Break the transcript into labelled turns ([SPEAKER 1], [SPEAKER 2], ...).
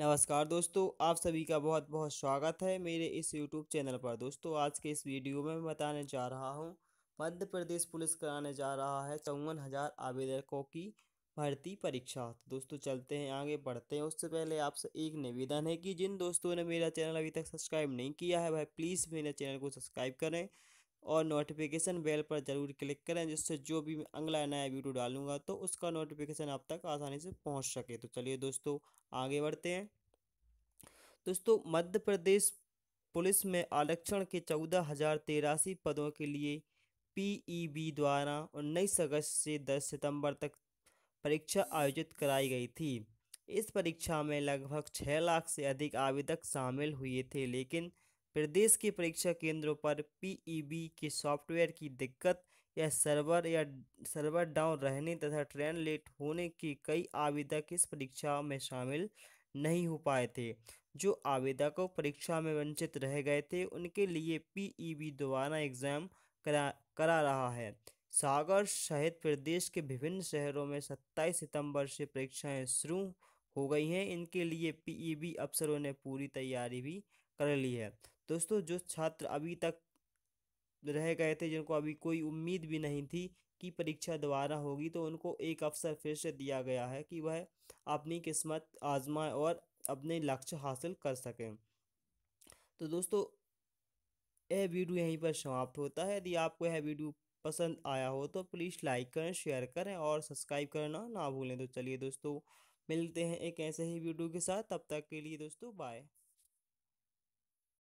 [SPEAKER 1] नमस्कार दोस्तों आप सभी का बहुत बहुत स्वागत है मेरे इस यूट्यूब चैनल पर दोस्तों आज के इस वीडियो में मैं बताने जा रहा हूं मध्य प्रदेश पुलिस कराने जा रहा है चौवन हज़ार आवेदकों की भर्ती परीक्षा तो दोस्तों चलते हैं आगे बढ़ते हैं उससे पहले आपसे एक निवेदन है कि जिन दोस्तों ने मेरा चैनल अभी तक सब्सक्राइब नहीं किया है भाई प्लीज़ मेरे चैनल को सब्सक्राइब करें और नोटिफिकेशन बेल पर ज़रूर क्लिक करें जिससे जो भी अगला नया वीडियो डालूंगा तो उसका नोटिफिकेशन आप तक आसानी से पहुंच सके तो चलिए दोस्तों आगे बढ़ते हैं दोस्तों मध्य प्रदेश पुलिस में आरक्षण के चौदह हज़ार तेरासी पदों के लिए पीईबी e द्वारा उन्नीस अगस्त से दस सितंबर तक परीक्षा आयोजित कराई गई थी इस परीक्षा में लगभग छः लाख से अधिक आवेदक शामिल हुए थे लेकिन प्रदेश के परीक्षा केंद्रों पर पीईबी के सॉफ्टवेयर की दिक्कत या सर्वर या सर्वर डाउन रहने तथा ट्रेन लेट होने के कई आवेदक इस परीक्षा में शामिल नहीं हो पाए थे जो आवेदकों परीक्षा में वंचित रह गए थे उनके लिए पीईबी दोबारा एग्जाम करा करा रहा है सागर सहित प्रदेश के विभिन्न शहरों में 27 सितंबर से परीक्षाएं शुरू हो गई हैं इनके लिए पीईबी अफसरों ने पूरी तैयारी भी कर ली है दोस्तों जो छात्र अभी तक रह गए थे जिनको अभी कोई उम्मीद भी नहीं थी कि परीक्षा दोबारा होगी तो उनको एक अवसर फिर से दिया गया है कि वह अपनी किस्मत आजमाएं और अपने लक्ष्य हासिल कर सकें तो दोस्तों यह वीडियो यहीं पर समाप्त होता है यदि आपको यह वीडियो पसंद आया हो तो प्लीज़ लाइक करें शेयर करें और सब्सक्राइब करना ना भूलें तो चलिए दोस्तों मिलते हैं एक ऐसे ही वीडियो के साथ तब तक के लिए दोस्तों बाय